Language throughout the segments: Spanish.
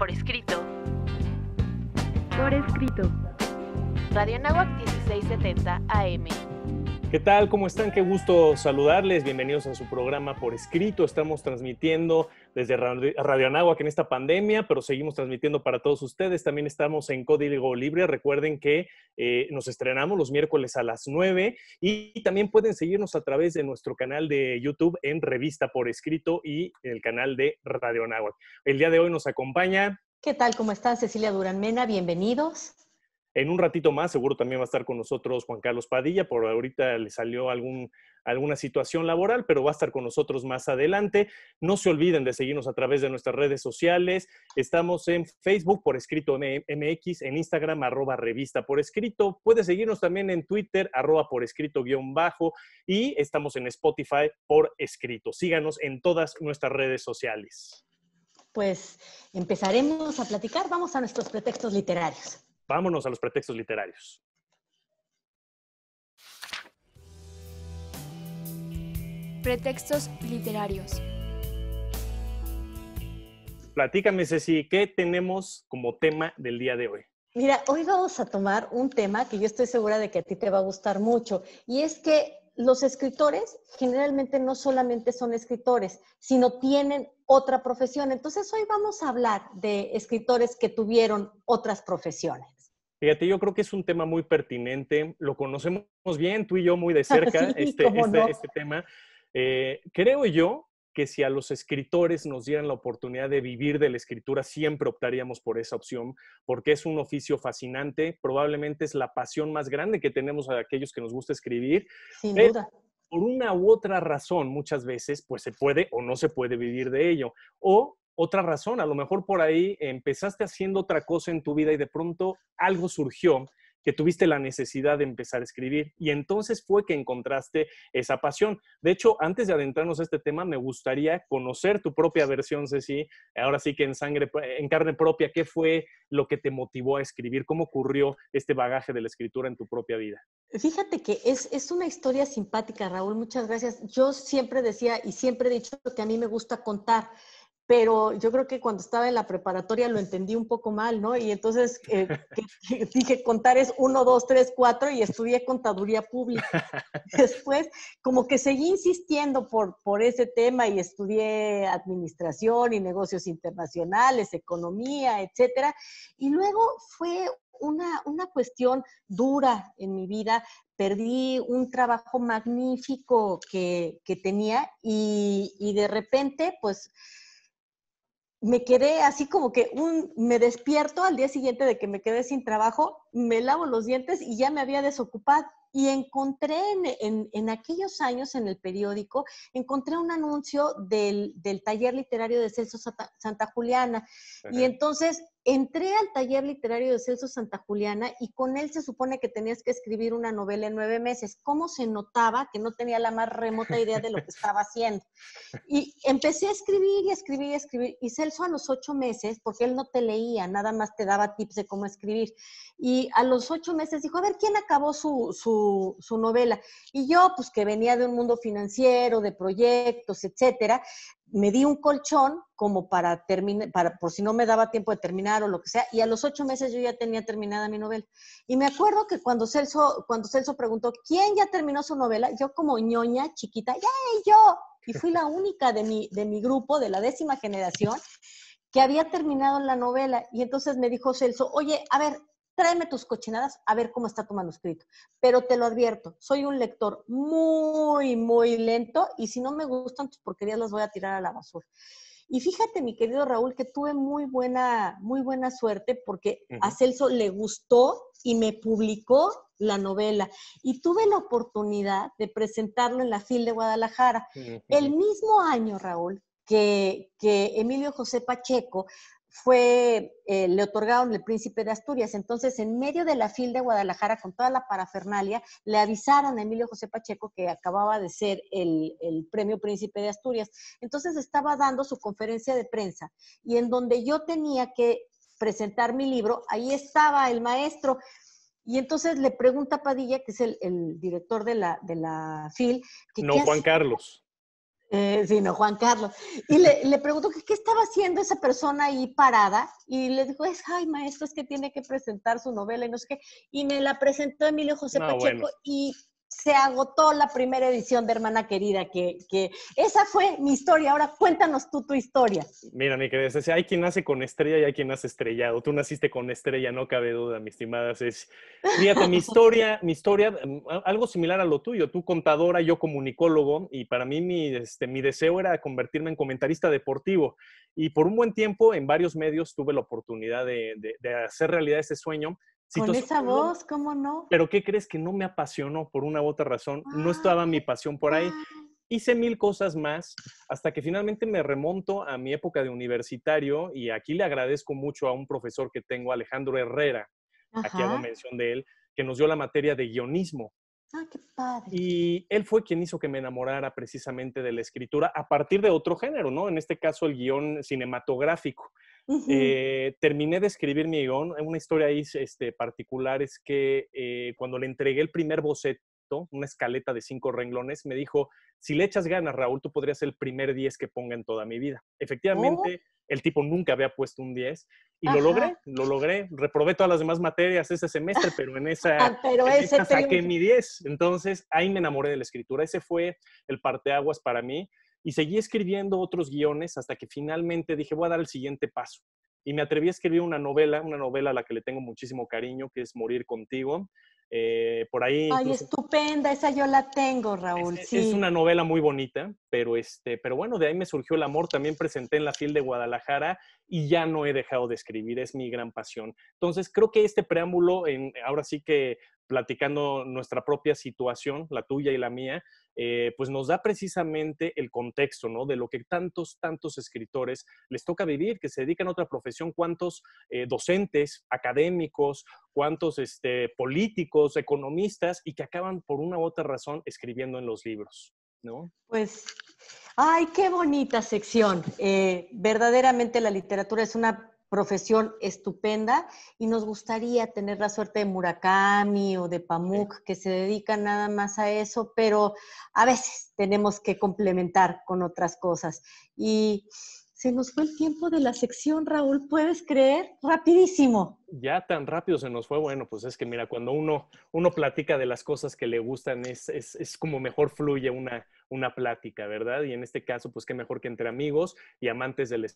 por escrito. Por escrito. Radio Nahuatl 1670 AM. ¿Qué tal? ¿Cómo están? Qué gusto saludarles. Bienvenidos a su programa por escrito. Estamos transmitiendo desde Radio Anáhuac en esta pandemia, pero seguimos transmitiendo para todos ustedes. También estamos en Código Libre. Recuerden que eh, nos estrenamos los miércoles a las 9 y también pueden seguirnos a través de nuestro canal de YouTube en Revista por Escrito y el canal de Radio Anáhuac. El día de hoy nos acompaña. ¿Qué tal? ¿Cómo están? Cecilia Durán Mena, bienvenidos. En un ratito más, seguro también va a estar con nosotros Juan Carlos Padilla, por ahorita le salió alguna situación laboral, pero va a estar con nosotros más adelante. No se olviden de seguirnos a través de nuestras redes sociales. Estamos en Facebook por escrito MX, en Instagram arroba revista por escrito. Puede seguirnos también en Twitter arroba por escrito guión bajo y estamos en Spotify por escrito. Síganos en todas nuestras redes sociales. Pues empezaremos a platicar. Vamos a nuestros pretextos literarios. Vámonos a los pretextos literarios. Pretextos literarios. Platícame, Ceci, ¿qué tenemos como tema del día de hoy? Mira, hoy vamos a tomar un tema que yo estoy segura de que a ti te va a gustar mucho, y es que los escritores generalmente no solamente son escritores, sino tienen otra profesión. Entonces hoy vamos a hablar de escritores que tuvieron otras profesiones. Fíjate, yo creo que es un tema muy pertinente, lo conocemos bien tú y yo muy de cerca, este, este, este, tema. Eh, creo yo que si a los escritores nos dieran la oportunidad de vivir de la escritura, siempre optaríamos por esa opción, porque es un oficio fascinante, probablemente es la pasión más grande que tenemos a aquellos que nos gusta escribir. Sin duda por una u otra razón muchas veces, pues se puede o no se puede vivir de ello. O otra razón. A lo mejor por ahí empezaste haciendo otra cosa en tu vida y de pronto algo surgió que tuviste la necesidad de empezar a escribir y entonces fue que encontraste esa pasión. De hecho, antes de adentrarnos a este tema, me gustaría conocer tu propia versión, Ceci, ahora sí que en sangre, en carne propia, ¿qué fue lo que te motivó a escribir? ¿Cómo ocurrió este bagaje de la escritura en tu propia vida? Fíjate que es, una historia simpática, Raúl, muchas gracias. Yo siempre decía y siempre he dicho que a mí me gusta contar pero yo creo que cuando estaba en la preparatoria lo entendí un poco mal, ¿no? Y entonces eh, dije, contar es uno, dos, tres, cuatro, y estudié contaduría pública. Después, como que seguí insistiendo por, por ese tema y estudié administración y negocios internacionales, economía, etcétera. Y luego fue una, una, cuestión dura en mi vida. Perdí un trabajo magnífico que, que tenía y, y de repente, pues me quedé así como que un, me despierto al día siguiente de que me quedé sin trabajo, me lavo los dientes y ya me había desocupado. Y encontré en, aquellos años en el periódico, encontré un anuncio del, taller literario de Celso Santa, Juliana. Y entonces entré al taller literario de Celso Santa Juliana y con él se supone que tenías que escribir una novela en nueve meses. ¿Cómo se notaba que no tenía la más remota idea de lo que estaba haciendo? Y empecé a escribir y escribir y escribir. Y Celso a los ocho meses, porque él no te leía, nada más te daba tips de cómo escribir. Y a los ocho meses dijo, a ver, ¿quién acabó su, su novela? Y yo, pues que venía de un mundo financiero, de proyectos, etcétera, me di un colchón como para terminar, para, por si no me daba tiempo de terminar o lo que sea, y a los ocho meses yo ya tenía terminada mi novela. Y me acuerdo que cuando Celso, cuando Celso preguntó, ¿quién ya terminó su novela? Yo como ñoña chiquita, ¡ya, yo! Y fui la única de mi, de mi grupo, de la décima generación, que había terminado la novela. Y entonces me dijo Celso, oye, a ver, tráeme tus cochinadas a ver cómo está tu manuscrito. Pero te lo advierto, soy un lector muy, muy lento y si no me gustan tus porquerías las voy a tirar a la basura. Y fíjate, mi querido Raúl, que tuve muy buena, muy buena suerte porque a Celso le gustó y me publicó la novela. Y tuve la oportunidad de presentarlo en la FIL de Guadalajara. El mismo año, Raúl, que, que Emilio José Pacheco fue, eh, le otorgaron el príncipe de Asturias. Entonces, en medio de la fil de Guadalajara, con toda la parafernalia, le avisaron a Emilio José Pacheco que acababa de ser el, el premio príncipe de Asturias. Entonces, estaba dando su conferencia de prensa y en donde yo tenía que presentar mi libro, ahí estaba el maestro. Y entonces le pregunta a Padilla, que es el, el director de la, de la FIL. Que no, Juan Carlos. Eh, sí, no, Juan Carlos. Y le, le preguntó qué estaba haciendo esa persona ahí parada. Y le dijo, es, ay, maestro, es que tiene que presentar su novela y no sé qué. Y me la presentó Emilio José Pacheco. Y se agotó la primera edición de Hermana Querida, que, esa fue mi historia. Ahora cuéntanos tú tu historia. Mira, mi querida hay quien nace con estrella y hay quien nace estrellado. Tú naciste con estrella, no cabe duda, mi estimada es Fíjate, mi historia, mi historia, mm, algo similar a lo tuyo. Tú contadora, yo comunicólogo, y para mí mi, este, mi deseo era convertirme en comentarista deportivo. Y por un buen tiempo en varios medios tuve la oportunidad de, de hacer realidad ese sueño con esa voz, ¿cómo no? Pero ¿qué crees que no me apasionó por una u otra razón? no ah, estaba mi pasión por ahí. Hice mil cosas más hasta que finalmente me remonto a mi época de universitario y aquí le agradezco mucho a un profesor que tengo, Alejandro Herrera, aquí hago mención de él, que nos dio la materia de guionismo. Ah, qué padre. Y él fue quien hizo que me enamorara precisamente de la escritura a partir de otro género, ¿no? En este caso el guión cinematográfico. Eh, terminé de escribir mi guión, una historia ahí este, particular es que eh, cuando le entregué el primer boceto, una escaleta de cinco renglones, me dijo, si le echas ganas, Raúl, tú podrías ser el primer 10 que ponga en toda mi vida. Oh. Efectivamente, el tipo nunca había puesto un 10 y lo logré, lo logré. Reprobé todas las demás materias ese semestre, pero en ah, esa, pero esa saqué mi 10. Entonces, ahí me enamoré de la escritura. Ese fue el parteaguas para mí. Y seguí escribiendo otros guiones hasta que finalmente dije, voy a dar el siguiente paso. Y me atreví a escribir una novela, una novela a la que le tengo muchísimo cariño, que es Morir contigo. Eh, por ahí. Ay, estupenda, esa yo la tengo, Raúl. sí. es, una novela muy bonita, pero este, pero bueno, de ahí me surgió el amor. También presenté en la FIL de Guadalajara y ya no he dejado de escribir, es mi gran pasión. Entonces, creo que este preámbulo, en, ahora sí que platicando nuestra propia situación, la tuya y la mía, eh, pues nos da precisamente el contexto, ¿no? De lo que tantos, tantos escritores les toca vivir, que se dedican a otra profesión, cuántos eh, docentes, académicos, cuántos este, políticos, economistas, y que acaban por una u otra razón escribiendo en los libros, ¿no? Pues, ay, qué bonita sección. Eh, verdaderamente la literatura es una profesión estupenda y nos gustaría tener la suerte de Murakami o de Pamuk, que se dedican nada más a eso, pero a veces tenemos que complementar con otras cosas. Y se nos fue el tiempo de la sección, Raúl, ¿puedes creer? Rapidísimo. Ya tan rápido se nos fue, bueno, pues es que mira, cuando uno, uno platica de las cosas que le gustan, es, como mejor fluye una, una plática, ¿verdad? Y en este caso, pues qué mejor que entre amigos y amantes del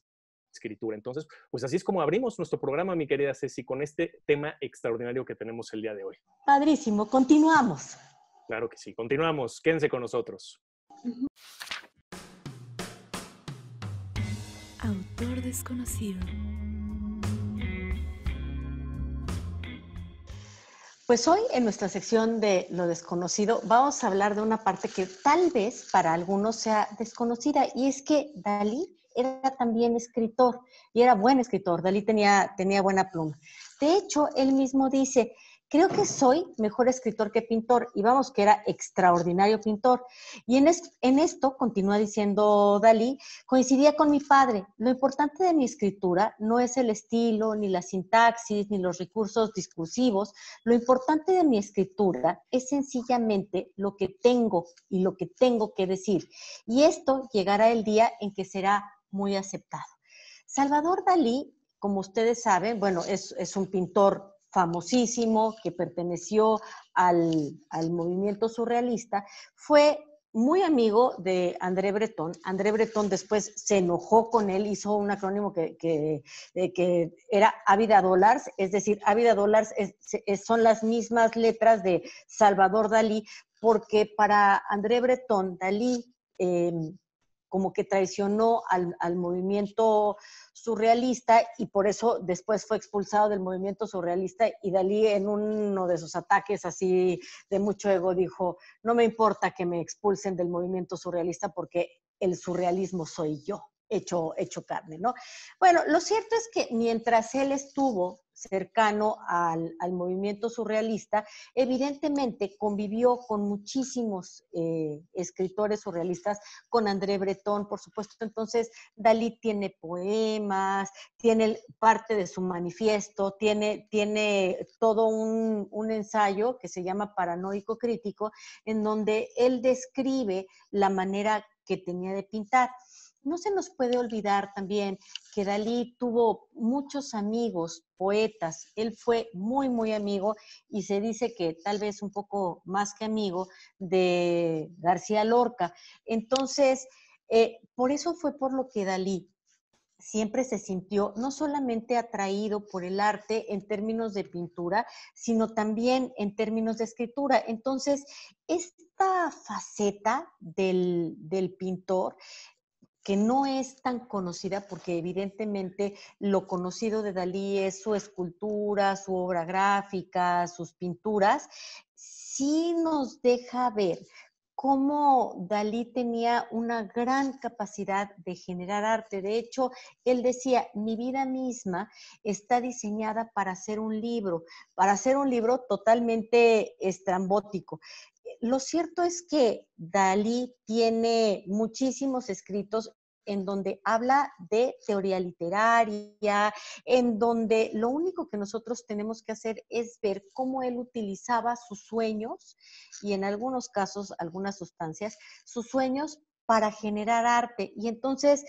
escritura. Entonces, pues así es como abrimos nuestro programa, mi querida Ceci, con este tema extraordinario que tenemos el día de hoy. Padrísimo, continuamos. Claro que sí, continuamos, quédense con nosotros. Autor desconocido. Pues hoy en nuestra sección de lo desconocido vamos a hablar de una parte que tal vez para algunos sea desconocida y es que Dalí era también escritor y era buen escritor. Dalí tenía, tenía buena pluma. De hecho, él mismo dice, creo que soy mejor escritor que pintor, y vamos, que era extraordinario pintor. Y en, en, esto, continúa diciendo Dalí, coincidía con mi padre. Lo importante de mi escritura no es el estilo, ni la sintaxis, ni los recursos discursivos. Lo importante de mi escritura es sencillamente lo que tengo y lo que tengo que decir. Y esto llegará el día en que será muy aceptado. Salvador Dalí, como ustedes saben, bueno, es, un pintor famosísimo que perteneció al, movimiento surrealista, fue muy amigo de André Bretón. André Bretón después se enojó con él, hizo un acrónimo que, que, eh, era Ávida Dollars, es decir, Ávida Dollars son las mismas letras de Salvador Dalí, porque para André Bretón, Dalí em, como que traicionó al, movimiento surrealista y por eso después fue expulsado del movimiento surrealista y Dalí en uno de sus ataques así de mucho ego dijo, no me importa que me expulsen del movimiento surrealista porque el surrealismo soy yo, hecho, hecho carne, ¿no? Bueno, lo cierto es que mientras él estuvo cercano al, movimiento surrealista, evidentemente convivió con muchísimos eh, escritores surrealistas, con André Breton, por supuesto. Entonces, Dalí tiene poemas, tiene parte de su manifiesto, tiene, tiene todo un, un ensayo que se llama Paranoico Crítico, en donde él describe la manera que tenía de pintar no se nos puede olvidar también que Dalí tuvo muchos amigos, poetas, él fue muy, muy amigo y se dice que tal vez un poco más que amigo de García Lorca. Entonces, eh, por eso fue por lo que Dalí siempre se sintió no solamente atraído por el arte en términos de pintura, sino también en términos de escritura. Entonces, esta faceta del, del pintor que no es tan conocida porque evidentemente lo conocido de Dalí es su escultura, su obra gráfica, sus pinturas, sí nos deja ver cómo Dalí tenía una gran capacidad de generar arte. De hecho, él decía, mi vida misma está diseñada para ser un libro, para ser un libro totalmente estrambótico. Lo cierto es que Dalí tiene muchísimos escritos en donde habla de teoría literaria, en donde lo único que nosotros tenemos que hacer es ver cómo él utilizaba sus sueños y en algunos casos algunas sustancias, sus sueños para generar arte. Y entonces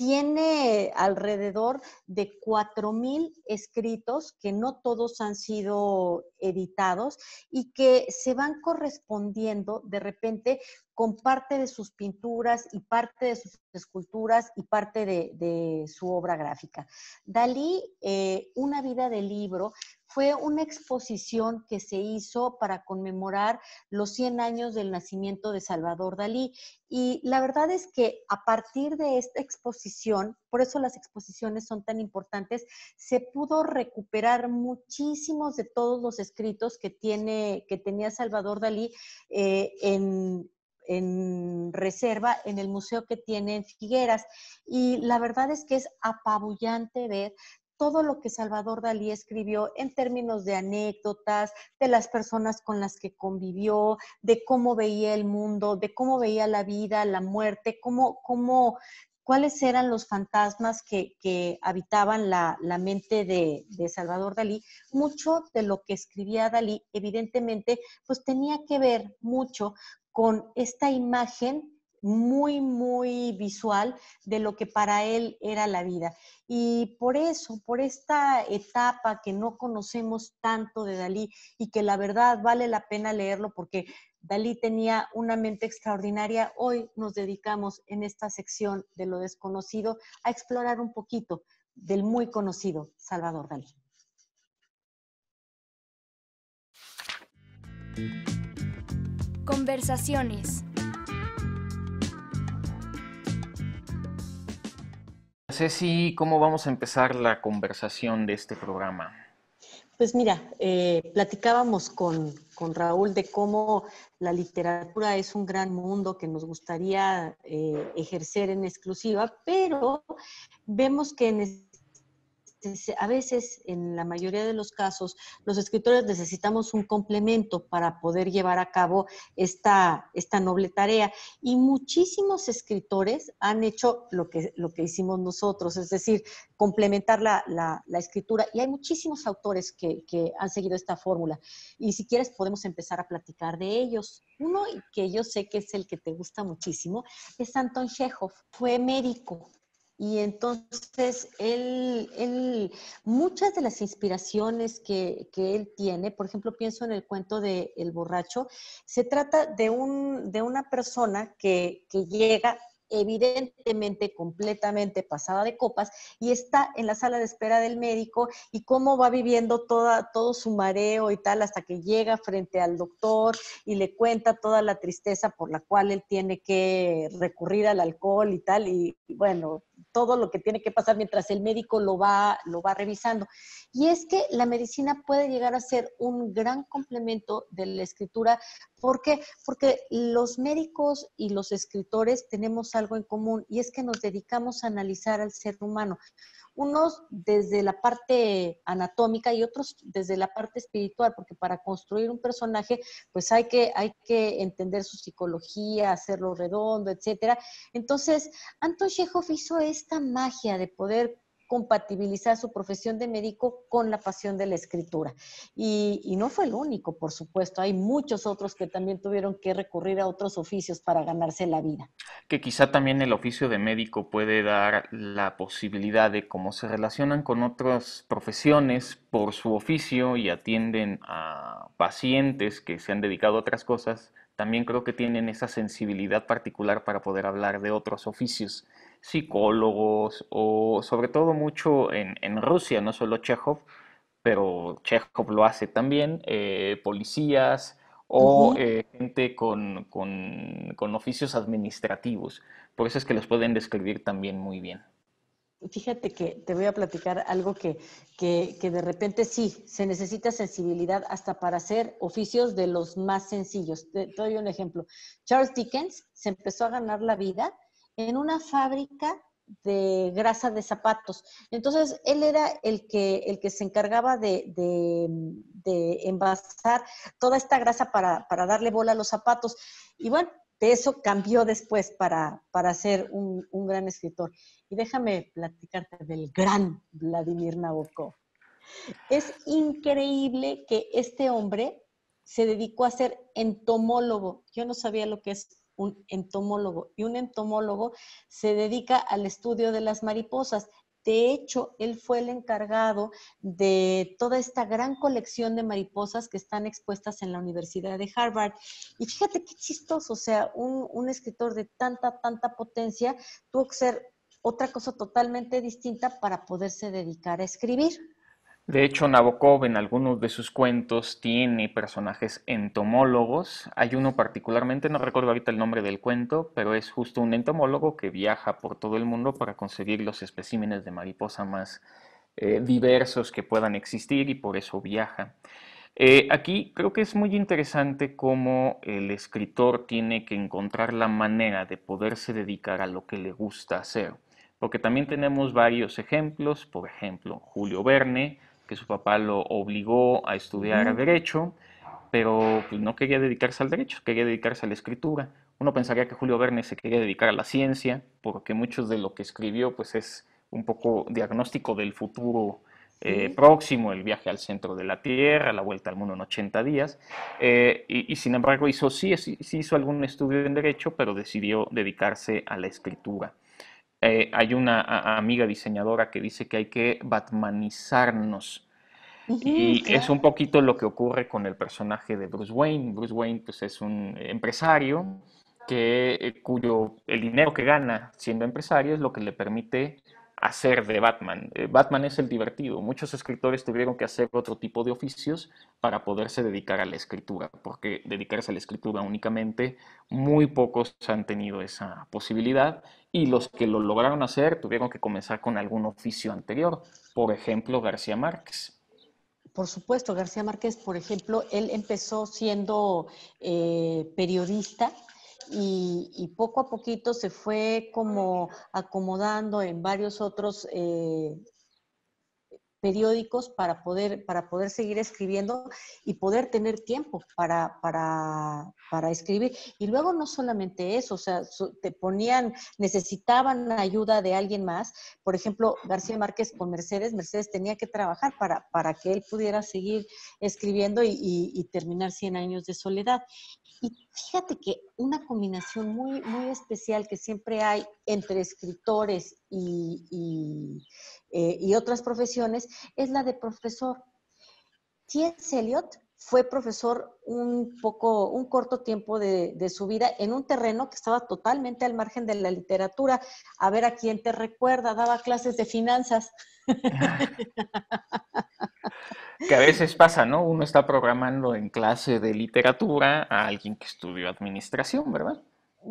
tiene alrededor de 4.000 escritos que no todos han sido editados y que se van correspondiendo de repente con parte de sus pinturas y parte de sus esculturas y parte de, su obra gráfica. Dalí, eh, Una vida de libro, fue una exposición que se hizo para conmemorar los 100 años del nacimiento de Salvador Dalí. Y la verdad es que a partir de esta exposición, por eso las exposiciones son tan importantes, se pudo recuperar muchísimos de todos los escritos que, tiene, que tenía Salvador Dalí eh, en, en reserva en el museo que tiene en Figueras. Y la verdad es que es apabullante ver todo lo que Salvador Dalí escribió en términos de anécdotas, de las personas con las que convivió, de cómo veía el mundo, de cómo veía la vida, la muerte, cómo, cómo cuáles eran los fantasmas que, que habitaban la, mente de, de, Salvador Dalí. Mucho de lo que escribía Dalí, evidentemente, pues tenía que ver mucho con esta imagen muy, muy visual de lo que para él era la vida. Y por eso, por esta etapa que no conocemos tanto de Dalí y que la verdad vale la pena leerlo porque Dalí tenía una mente extraordinaria, hoy nos dedicamos en esta sección de lo desconocido a explorar un poquito del muy conocido Salvador Dalí. Conversaciones Ceci, ¿cómo vamos a empezar la conversación de este programa? Pues mira, eh, platicábamos con, Raúl de cómo la literatura es un gran mundo que nos gustaría eh, ejercer en exclusiva, pero vemos que en a veces, en la mayoría de los casos, los escritores necesitamos un complemento para poder llevar a cabo esta, esta noble tarea. Y muchísimos escritores han hecho lo que, lo que hicimos nosotros, es decir, complementar la, escritura. Y hay muchísimos autores que, que han seguido esta fórmula. Y si quieres, podemos empezar a platicar de ellos. Uno que yo sé que es el que te gusta muchísimo es Anton Chekhov. Fue médico, y entonces, él, muchas de las inspiraciones que, que, él tiene, por ejemplo, pienso en el cuento de El borracho, se trata de, un, de una persona que, que llega evidentemente completamente pasada de copas y está en la sala de espera del médico y cómo va viviendo toda, todo su mareo y tal hasta que llega frente al doctor y le cuenta toda la tristeza por la cual él tiene que recurrir al alcohol y tal y bueno, todo lo que tiene que pasar mientras el médico lo va, lo va revisando. Y es que la medicina puede llegar a ser un gran complemento de la escritura. ¿Por Porque los médicos y los escritores tenemos algo en común y es que nos dedicamos a analizar al ser humano unos desde la parte anatómica y otros desde la parte espiritual, porque para construir un personaje, pues hay que, hay que entender su psicología, hacerlo redondo, etcétera. Entonces, Anton Chekhov hizo esta magia de poder compatibilizar su profesión de médico con la pasión de la escritura. Y, no fue el único, por supuesto, hay muchos otros que también tuvieron que recurrir a otros oficios para ganarse la vida. Que quizá también el oficio de médico puede dar la posibilidad de cómo se relacionan con otras profesiones por su oficio y atienden a pacientes que se han dedicado a otras cosas, también creo que tienen esa sensibilidad particular para poder hablar de otros oficios psicólogos o sobre todo mucho en, en Rusia, no solo Chekhov, pero Chekhov lo hace también, eh, policías o eh, gente con, oficios administrativos. Por eso es que los pueden describir también muy bien. Fíjate que te voy a platicar algo que, que, de repente sí, se necesita sensibilidad hasta para hacer oficios de los más sencillos. te, doy un ejemplo. Charles Dickens se empezó a ganar la vida en una fábrica de grasa de zapatos. Entonces, él era el que, el que se encargaba de, envasar toda esta grasa para, darle bola a los zapatos. Y bueno, de eso cambió después para, para ser un, un gran escritor. Y déjame platicarte del gran Vladimir Nabokov. Es increíble que este hombre se dedicó a ser entomólogo. Yo no sabía lo que es un entomólogo y un entomólogo se dedica al estudio de las mariposas. De hecho, él fue el encargado de toda esta gran colección de mariposas que están expuestas en la Universidad de Harvard. Y fíjate qué chistoso, o sea, un, un escritor de tanta, tanta potencia tuvo que ser otra cosa totalmente distinta para poderse dedicar a escribir. De hecho, Nabokov en algunos de sus cuentos tiene personajes entomólogos. Hay uno particularmente, no recuerdo ahorita el nombre del cuento, pero es justo un entomólogo que viaja por todo el mundo para conseguir los especímenes de mariposa más eh, diversos que puedan existir y por eso viaja. Eh, aquí creo que es muy interesante cómo el escritor tiene que encontrar la manera de poderse dedicar a lo que le gusta hacer, porque también tenemos varios ejemplos, por ejemplo, Julio Verne, que su papá lo obligó a estudiar derecho, pero pues, no quería dedicarse al derecho, quería dedicarse a la escritura. Uno pensaría que Julio Verne se quería dedicar a la ciencia, porque muchos de lo que escribió pues, es un poco diagnóstico del futuro eh, próximo, el viaje al centro de la Tierra, la vuelta al mundo en 80 días, eh, y, sin embargo hizo, sí, sí hizo algún estudio en derecho, pero decidió dedicarse a la escritura. Eh, hay una amiga diseñadora que dice que hay que batmanizarnos. y es un poquito lo que ocurre con el personaje de Bruce Wayne. Bruce Wayne pues, es un empresario que, eh, cuyo el dinero que gana siendo empresario es lo que le permite hacer de Batman. Eh, Batman es el divertido. Muchos escritores tuvieron que hacer otro tipo de oficios para poderse dedicar a la escritura, porque dedicarse a la escritura únicamente, muy pocos han tenido esa posibilidad y los que lo lograron hacer tuvieron que comenzar con algún oficio anterior, por ejemplo García Márquez. Por supuesto, García Márquez, por ejemplo, él empezó siendo eh, periodista y, poco a poquito se fue como acomodando en varios otros eh, periódicos para poder, para poder seguir escribiendo y poder tener tiempo para, para, escribir. Y luego no solamente eso, o sea, te ponían, necesitaban ayuda de alguien más. Por ejemplo, García Márquez con Mercedes, Mercedes tenía que trabajar para, para que él pudiera seguir escribiendo y, terminar 100 años de soledad. Y fíjate que una combinación muy, muy especial que siempre hay entre escritores eh, y, otras profesiones es la de profesor. T.S. Eliot fue profesor un poco, un corto tiempo de, su vida en un terreno que estaba totalmente al margen de la literatura. A ver a quién te recuerda, daba clases de finanzas. que a veces pasa, ¿no? Uno está programando en clase de literatura a alguien que estudió administración, ¿verdad?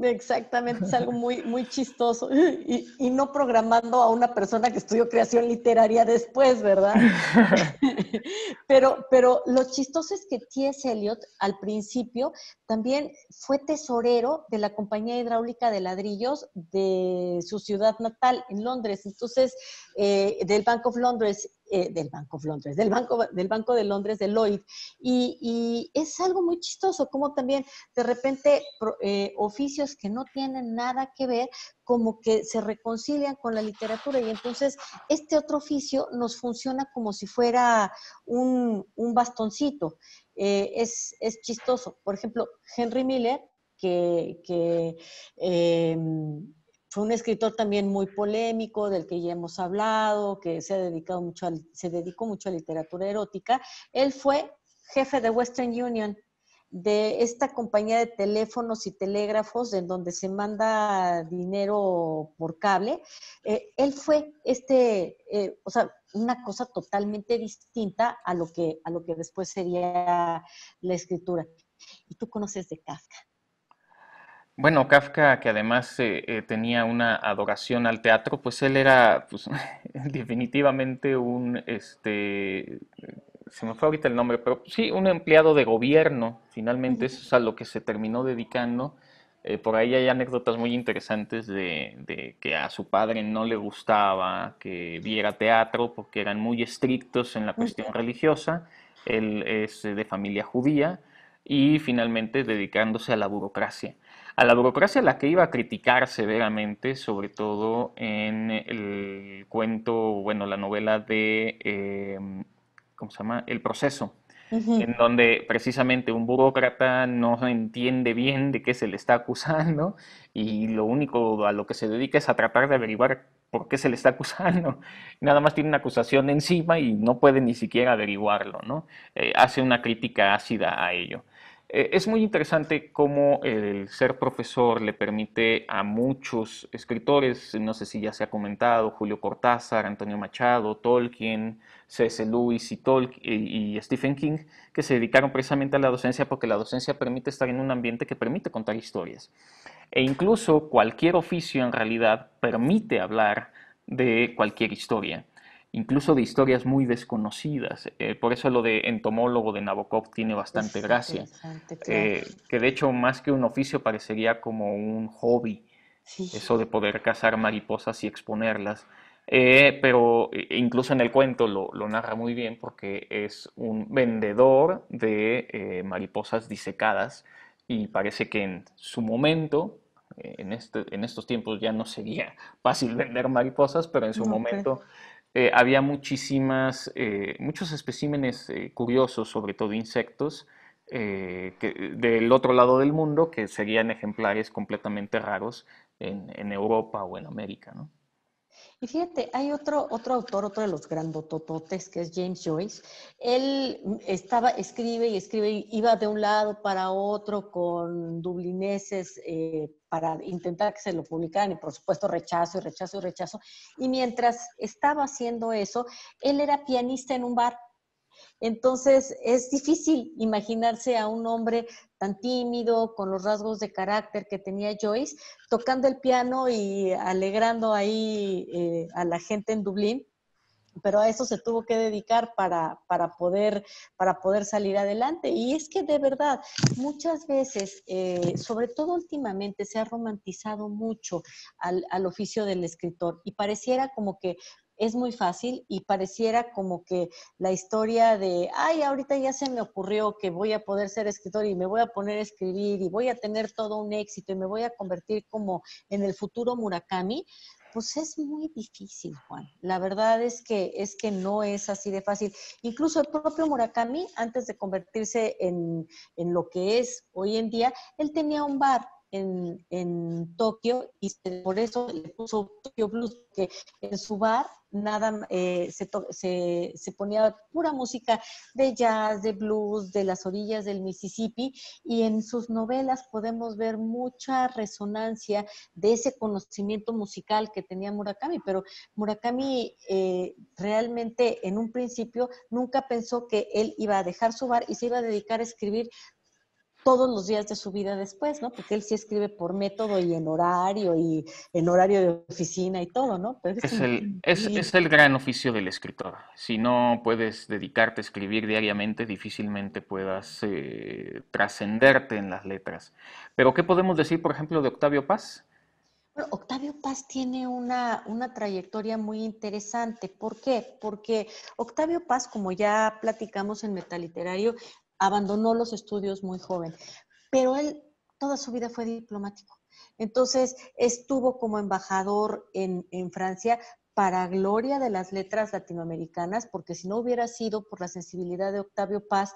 Exactamente, es algo muy, muy chistoso. Y, y, no programando a una persona que estudió creación literaria después, ¿verdad? pero, pero lo chistoso es que T.S. Eliot al principio también fue tesorero de la compañía hidráulica de ladrillos de su ciudad natal en Londres, entonces eh, del Bank of Londres. Eh, del Banco de Londres, del Banco, del Banco de Londres de Lloyd. Y, es algo muy chistoso, como también de repente eh, oficios que no tienen nada que ver, como que se reconcilian con la literatura. Y entonces este otro oficio nos funciona como si fuera un, bastoncito. Eh, es, es chistoso. Por ejemplo, Henry Miller, que, que em, fue un escritor también muy polémico, del que ya hemos hablado, que se, ha mucho a, se dedicó mucho a literatura erótica. Él fue jefe de Western Union, de esta compañía de teléfonos y telégrafos en donde se manda dinero por cable. Eh, él fue este, eh, o sea, una cosa totalmente distinta a lo, que, a lo que después sería la escritura. Y tú conoces de Casca? Bueno, Kafka, que además eh, eh, tenía una adoración al teatro, pues él era pues, definitivamente un, este, se me fue ahorita el nombre, pero sí, un empleado de gobierno, finalmente eso es a lo que se terminó dedicando. Eh, por ahí hay anécdotas muy interesantes de, que a su padre no le gustaba que viera teatro porque eran muy estrictos en la cuestión religiosa. Él es de familia judía y finalmente dedicándose a la burocracia a la burocracia la que iba a criticar severamente, sobre todo en el cuento, bueno, la novela de, em, ¿cómo se llama? El proceso, en donde precisamente un burócrata no entiende bien de qué se le está acusando y lo único a lo que se dedica es a tratar de averiguar por qué se le está acusando. Nada más tiene una acusación encima y no puede ni siquiera averiguarlo, ¿no? Eh, hace una crítica ácida a ello. Eh, es muy interesante cómo el ser profesor le permite a muchos escritores, no sé si ya se ha comentado, Julio Cortázar, Antonio Machado, Tolkien, C.S. Lewis y, y Stephen King, que se dedicaron precisamente a la docencia porque la docencia permite estar en un ambiente que permite contar historias. E incluso cualquier oficio en realidad permite hablar de cualquier historia incluso de historias muy desconocidas. Eh, por eso lo de entomólogo de Nabokov tiene bastante gracia. Eh, que de hecho, más que un oficio, parecería como un hobby, eso de poder cazar mariposas y exponerlas. Eh, pero incluso en el cuento lo, narra muy bien porque es un vendedor de mariposas disecadas y parece que en su momento en, este, en, estos tiempos ya no sería fácil vender mariposas, pero en su momento eh, había muchísimas, eh, muchos especímenes eh, curiosos, sobre todo insectos, del otro lado del mundo, que serían ejemplares completamente raros en, en Europa o en América. ¿no? Y fíjate, hay otro, otro autor, otro de los grandotototes, que es James Joyce. Él estaba, escribe y escribe, iba de un lado para otro con dublineses eh, para intentar que se lo publicaran y por supuesto rechazo y rechazo y rechazo. Y mientras estaba haciendo eso, él era pianista en un bar entonces es difícil imaginarse a un hombre tan tímido, con los rasgos de carácter que tenía Joyce, tocando el piano y alegrando ahí eh, a la gente en Dublín, pero a eso se tuvo que dedicar para, poder, para poder salir adelante. Y es que de verdad, muchas veces, eh, sobre todo últimamente, se ha romantizado mucho al, al, oficio del escritor y pareciera como que es muy fácil y pareciera como que la historia de, ay, ahorita ya se me ocurrió que voy a poder ser escritor y me voy a poner a escribir y voy a tener todo un éxito y me voy a convertir como en el futuro Murakami, pues es muy difícil, Juan. La verdad es que es que no es así de fácil. Incluso el propio Murakami, antes de convertirse en, lo que es hoy en día, él tenía un bar en, Tokio y por eso le puso Tokio Blues, que en su bar nada, eh, se, se, se, ponía pura música de jazz, de blues, de las orillas del Mississippi, y en sus novelas podemos ver mucha resonancia de ese conocimiento musical que tenía Murakami, pero Murakami eh, realmente en un principio nunca pensó que él iba a dejar su bar y se iba a dedicar a escribir todos los días de su vida después, ¿no? Porque él sí escribe por método y en horario y en horario de oficina y todo, ¿no? Pero es, el, gran oficio del escritor. Si no puedes dedicarte a escribir diariamente, difícilmente puedas eh, trascenderte en las letras. Pero ¿qué podemos decir, por ejemplo, de Octavio Paz? Bueno, Octavio Paz tiene una, una, trayectoria muy interesante. ¿Por qué? Porque Octavio Paz, como ya platicamos en Metaliterario, abandonó los estudios muy joven, pero él toda su vida fue diplomático. Entonces estuvo como embajador en, Francia para gloria de las letras latinoamericanas, porque si no hubiera sido por la sensibilidad de Octavio Paz,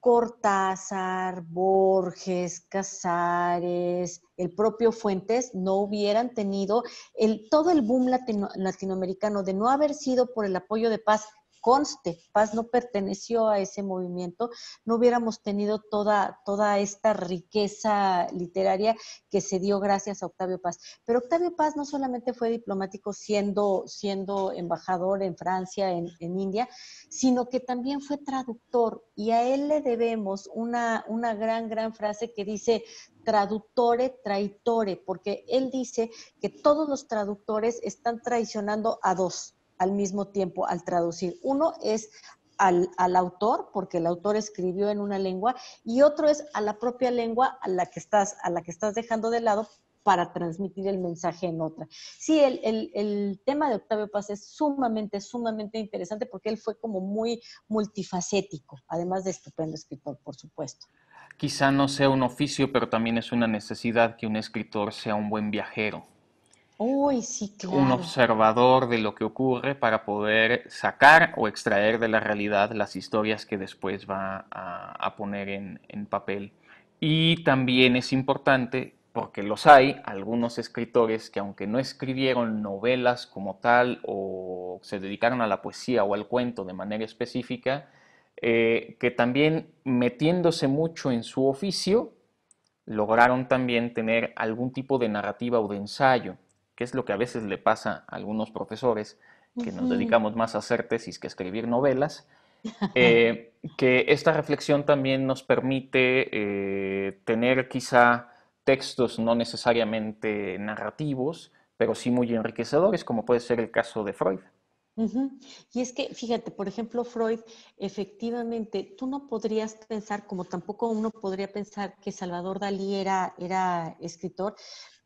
Cortázar, Borges, Casares, el propio Fuentes, no hubieran tenido el, todo el boom latinoamericano de no haber sido por el apoyo de Paz conste, Paz no perteneció a ese movimiento, no hubiéramos tenido toda, toda esta riqueza literaria que se dio gracias a Octavio Paz. Pero Octavio Paz no solamente fue diplomático siendo, siendo embajador en Francia, en, India, sino que también fue traductor y a él le debemos una, una gran, gran frase que dice, traductore traitore, porque él dice que todos los traductores están traicionando a dos, al mismo tiempo al traducir. Uno es al, autor, porque el autor escribió en una lengua, y otro es a la propia lengua a la que estás, a la que estás dejando de lado para transmitir el mensaje en otra. Sí, el, el, el tema de Octavio Paz es sumamente, sumamente interesante porque él fue como muy multifacético, además de estupendo escritor, por supuesto. Quizá no sea un oficio, pero también es una necesidad que un escritor sea un buen viajero, un observador de lo que ocurre para poder sacar o extraer de la realidad las historias que después va a, poner en, papel. Y también es importante, porque los hay, algunos escritores que aunque no escribieron novelas como tal o se dedicaron a la poesía o al cuento de manera específica, eh, que también metiéndose mucho en su oficio, lograron también tener algún tipo de narrativa o de ensayo que es lo que a veces le pasa a algunos profesores que nos dedicamos más a hacer tesis que a escribir novelas, eh, que esta reflexión también nos permite eh, tener quizá textos no necesariamente narrativos, pero sí muy enriquecedores, como puede ser el caso de Freud. Y es que, fíjate, por ejemplo, Freud, efectivamente, tú no podrías pensar, como tampoco uno podría pensar que Salvador Dalí era, era escritor,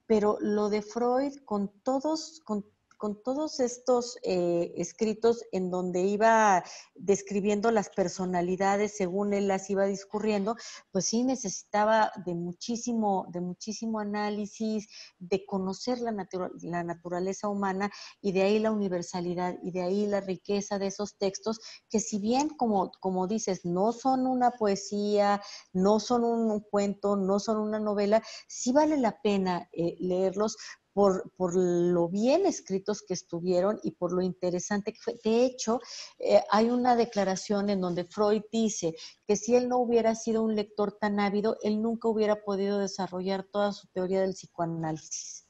pero lo de Freud con todos, con con todos estos eh, escritos en donde iba describiendo las personalidades según él las iba discurriendo, pues sí necesitaba de muchísimo, de muchísimo análisis, de conocer la, la naturaleza humana y de ahí la universalidad y de ahí la riqueza de esos textos que si bien, como, como dices, no son una poesía, no son un, cuento, no son una novela, sí vale la pena eh, leerlos por, lo bien escritos que estuvieron y por lo interesante que fue. De hecho, eh, hay una declaración en donde Freud dice que si él no hubiera sido un lector tan ávido, él nunca hubiera podido desarrollar toda su teoría del psicoanálisis.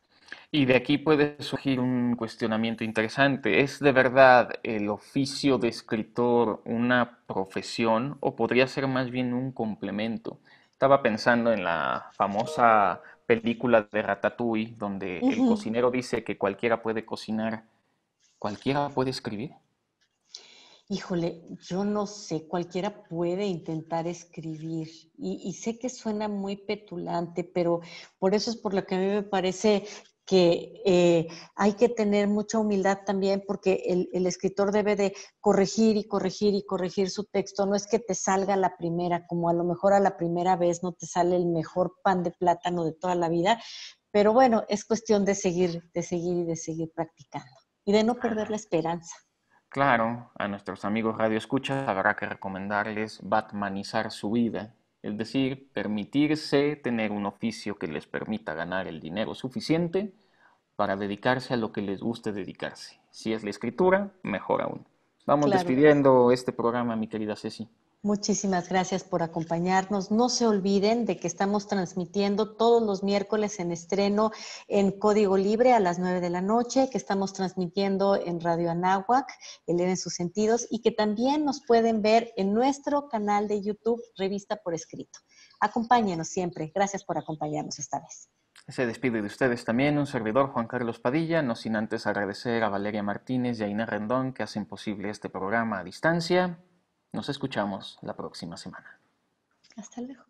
Y de aquí puede surgir un cuestionamiento interesante. ¿Es de verdad el oficio de escritor una profesión o podría ser más bien un complemento? Estaba pensando en la famosa película de Ratatouille, donde el cocinero dice que cualquiera puede cocinar, ¿cualquiera puede escribir? Híjole, yo no sé, cualquiera puede intentar escribir y, y, sé que suena muy petulante, pero por eso es por lo que a mí me parece que eh, hay que tener mucha humildad también porque el, escritor debe de corregir y corregir y corregir su texto. No es que te salga la primera, como a lo mejor a la primera vez no te sale el mejor pan de plátano de toda la vida, pero bueno, es cuestión de seguir, de seguir y de seguir practicando y de no perder la esperanza. Claro, a nuestros amigos Radio Escucha habrá que recomendarles Batmanizar su vida, es decir, permitirse tener un oficio que les permita ganar el dinero suficiente para dedicarse a lo que les guste dedicarse. Si es la escritura, mejor aún. Vamos despidiendo este programa, mi querida Ceci. Muchísimas gracias por acompañarnos. No se olviden de que estamos transmitiendo todos los miércoles en estreno en Código Libre a las 9 de la noche, que estamos transmitiendo en Radio Anáhuac, en sus sentidos, y que también nos pueden ver en nuestro canal de YouTube, Revista por Escrito. Acompáñenos siempre. Gracias por acompañarnos esta vez. Se despide de ustedes también un servidor Juan Carlos Padilla, no sin antes agradecer a Valeria Martínez y a Inés Rendón que hacen posible este programa a distancia. Nos escuchamos la próxima semana. Hasta luego.